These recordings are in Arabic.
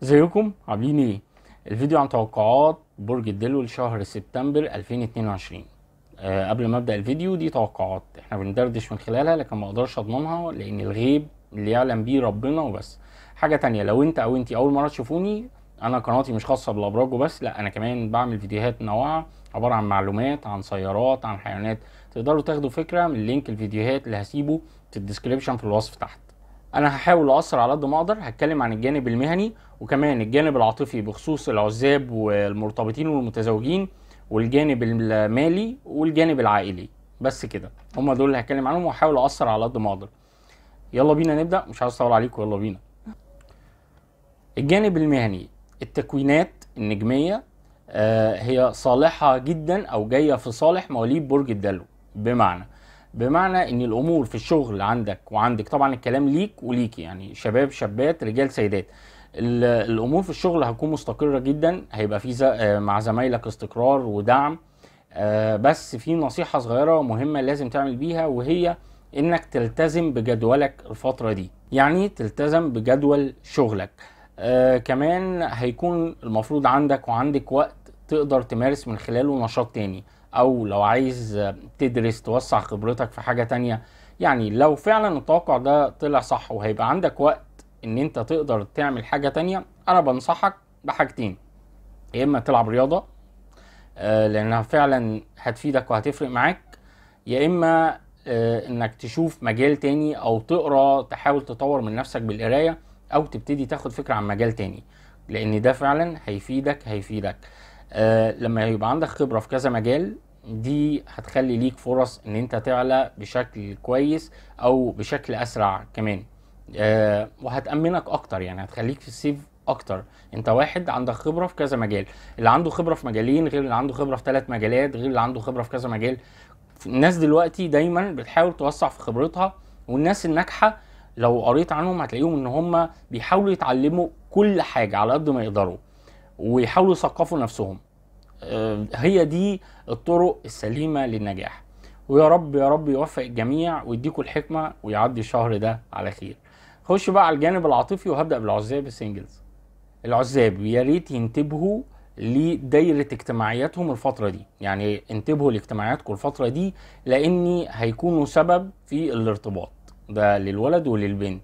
زيكم عاملين ايه الفيديو عن توقعات برج الدلو لشهر سبتمبر 2022 أه قبل ما ابدا الفيديو دي توقعات احنا بندردش من خلالها لكن ما اقدرش اضمنها لان الغيب اللي يعلم بيه ربنا وبس حاجه تانية لو انت او انت اول مره تشوفوني انا قناتي مش خاصه بالابراج وبس لا انا كمان بعمل فيديوهات نوعه عباره عن معلومات عن سيارات عن حيوانات تقدروا تاخدوا فكره من لينك الفيديوهات اللي هسيبه في الديسكريبشن في الوصف تحت انا هحاول اقصر على قد ما اقدر هتكلم عن الجانب المهني وكمان الجانب العاطفي بخصوص العزاب والمرتبطين والمتزوجين والجانب المالي والجانب العائلي بس كده هم دول اللي هتكلم عنهم وهحاول اقصر على قد ما اقدر يلا بينا نبدا مش عاوز اطول عليكم يلا بينا الجانب المهني التكوينات النجميه آه، هي صالحه جدا او جايه في صالح مواليد برج الدلو بمعنى بمعنى ان الامور في الشغل عندك وعندك طبعا الكلام ليك وليك يعني شباب شابات رجال سيدات الامور في الشغل هتكون مستقره جدا هيبقى في آه، مع زمايلك استقرار ودعم آه، بس في نصيحه صغيره مهمه لازم تعمل بيها وهي انك تلتزم بجدولك الفتره دي يعني تلتزم بجدول شغلك آه، كمان هيكون المفروض عندك وعندك وقت تقدر تمارس من خلاله نشاط تاني او لو عايز تدرس توسع خبرتك في حاجه تانية يعني لو فعلا التوقع ده طلع صح وهيبقى عندك وقت ان انت تقدر تعمل حاجه تانية انا بنصحك بحاجتين يا اما تلعب رياضه آه، لانها فعلا هتفيدك وهتفرق معاك يا اما آه، انك تشوف مجال تاني او تقرا تحاول تطور من نفسك بالقرايه او تبتدي تاخد فكره عن مجال تاني لان ده فعلا هيفيدك هيفيدك آه، لما يبقى عندك خبره في كذا مجال دي هتخلي ليك فرص ان انت تعلى بشكل كويس او بشكل اسرع كمان آه وهتامنك اكتر يعني هتخليك في السيف اكتر انت واحد عندك خبره في كذا مجال اللي عنده خبره في مجالين غير اللي عنده خبره في ثلاث مجالات غير اللي عنده خبره في كذا مجال الناس دلوقتي دايما بتحاول توسع في خبرتها والناس الناجحه لو قريت عنهم هتلاقيهم ان هم بيحاولوا يتعلموا كل حاجه على قد ما يقدروا ويحاولوا يثقفوا نفسهم آه، هي دي الطرق السليمة للنجاح ويا رب يا رب يوفق الجميع ويديكوا الحكمة ويعدي الشهر ده على خير خش بقى على الجانب العاطفي وهبدأ بالعزاب السنجلز العزاب يا ريت ينتبهوا لدايرة اجتماعياتهم الفترة دي يعني انتبهوا لاجتماعياتكم الفترة دي لأني هيكونوا سبب في الارتباط ده للولد وللبنت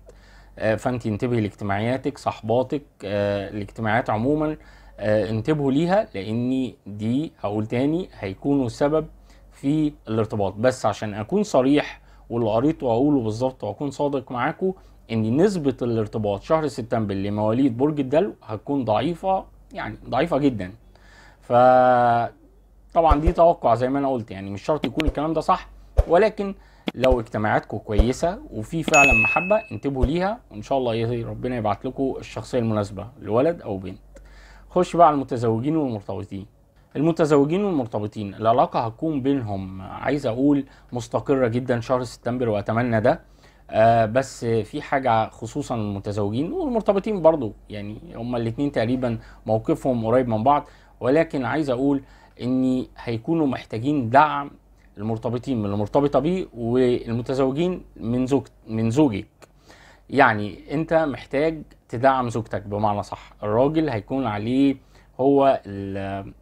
آه، فانت انتبهي لاجتماعياتك صحباتك الاجتماعيات آه، عموما آه، انتبهوا ليها لان دي هقول تاني هيكونوا سبب في الارتباط بس عشان اكون صريح واللي قريته واقوله بالظبط واكون صادق معاكم ان نسبه الارتباط شهر سبتمبر لمواليد برج الدلو هتكون ضعيفه يعني ضعيفه جدا ف طبعا دي توقع زي ما انا قلت يعني مش شرط يكون الكلام ده صح ولكن لو اجتماعاتكم كويسه وفي فعلا محبه انتبهوا ليها وان شاء الله ربنا يبعت لكم الشخصيه المناسبه لولد او بنت خش بقى على المتزوجين والمرتبطين المتزوجين والمرتبطين العلاقه هتكون بينهم عايز اقول مستقره جدا شهر سبتمبر واتمنى ده آه بس في حاجه خصوصا المتزوجين والمرتبطين برضو يعني هما الاثنين تقريبا موقفهم قريب من بعض ولكن عايز اقول ان هيكونوا محتاجين دعم المرتبطين من المرتبطه بيه والمتزوجين من زوج من زوجك يعني انت محتاج تدعم زوجتك بمعنى صح الراجل هيكون عليه هو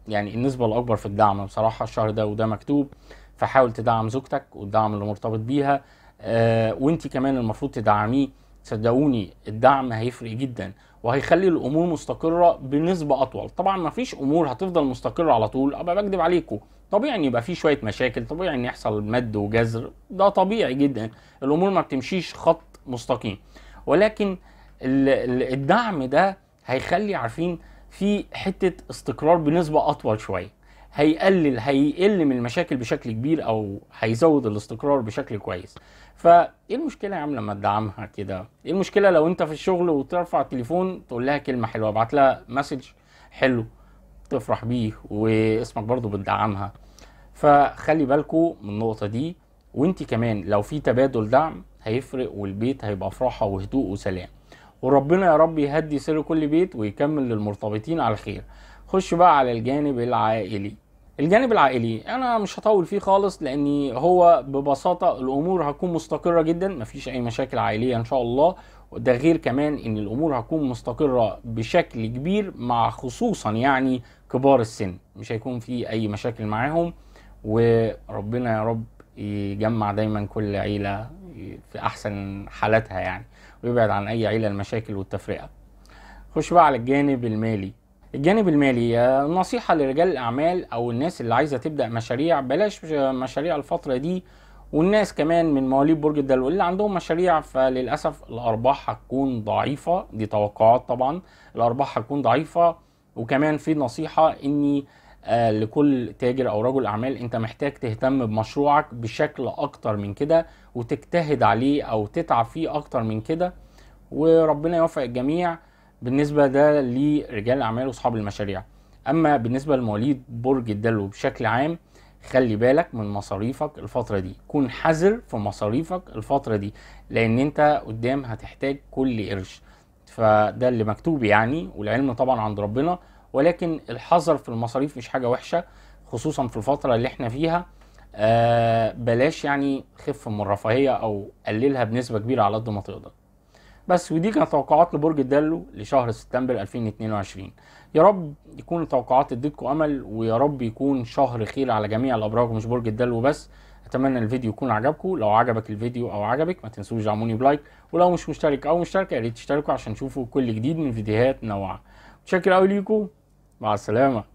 يعني النسبة الأكبر في الدعم بصراحة الشهر ده وده مكتوب فحاول تدعم زوجتك والدعم اللي مرتبط بيها آه وانت كمان المفروض تدعميه صدقوني الدعم هيفرق جدا وهيخلي الامور مستقره بنسبه اطول طبعا ما فيش امور هتفضل مستقره على طول ابقى بكدب عليكم طبيعي ان يبقى في شويه مشاكل طبيعي ان يحصل مد وجزر ده طبيعي جدا الامور ما بتمشيش خط مستقيم ولكن الدعم ده هيخلي عارفين في حته استقرار بنسبه اطول شويه هيقلل هيقل من المشاكل بشكل كبير او هيزود الاستقرار بشكل كويس فايه المشكله يا عم لما تدعمها كده ايه المشكله لو انت في الشغل وترفع التليفون تقول لها كلمه حلوه ابعت لها مسج حلو تفرح بيه واسمك برضو بتدعمها فخلي بالكو من النقطه دي وانت كمان لو في تبادل دعم هيفرق والبيت هيبقى فرحه وهدوء وسلام وربنا يا رب يهدي سر كل بيت ويكمل للمرتبطين على خير خش بقى على الجانب العائلي الجانب العائلي انا مش هطول فيه خالص لاني هو ببساطه الامور هتكون مستقره جدا مفيش اي مشاكل عائليه ان شاء الله ده غير كمان ان الامور هتكون مستقره بشكل كبير مع خصوصا يعني كبار السن مش هيكون في اي مشاكل معاهم وربنا يا رب يجمع دايما كل عيله في احسن حالاتها يعني ويبعد عن اي عيله المشاكل والتفرقه خش بقى على الجانب المالي الجانب المالي آه، نصيحه لرجال الاعمال او الناس اللي عايزه تبدا مشاريع بلاش مشاريع الفتره دي والناس كمان من مواليد برج الدلو اللي عندهم مشاريع فللاسف الارباح هتكون ضعيفه دي توقعات طبعا الارباح هتكون ضعيفه وكمان في نصيحه اني آه، لكل تاجر او رجل اعمال انت محتاج تهتم بمشروعك بشكل اكتر من كده وتجتهد عليه او تتعب فيه اكتر من كده وربنا يوفق الجميع بالنسبه ده لرجال الاعمال واصحاب المشاريع اما بالنسبه لمواليد برج الدلو بشكل عام خلي بالك من مصاريفك الفتره دي كون حذر في مصاريفك الفتره دي لان انت قدام هتحتاج كل قرش فده اللي مكتوب يعني والعلم طبعا عند ربنا ولكن الحذر في المصاريف مش حاجه وحشه خصوصا في الفتره اللي احنا فيها آه بلاش يعني خف من الرفاهيه او قللها بنسبه كبيره على قد ما تقدر بس ودي كانت توقعات لبرج الدلو لشهر سبتمبر 2022 يا رب يكون التوقعات اديتكم امل ويا رب يكون شهر خير على جميع الابراج مش برج الدلو بس اتمنى الفيديو يكون عجبكم لو عجبك الفيديو او عجبك ما تنسوش دعموني بلايك ولو مش مشترك او مشتركه يا ريت تشتركوا عشان تشوفوا كل جديد من فيديوهات منوعه متشكر قوي ليكم مع السلامه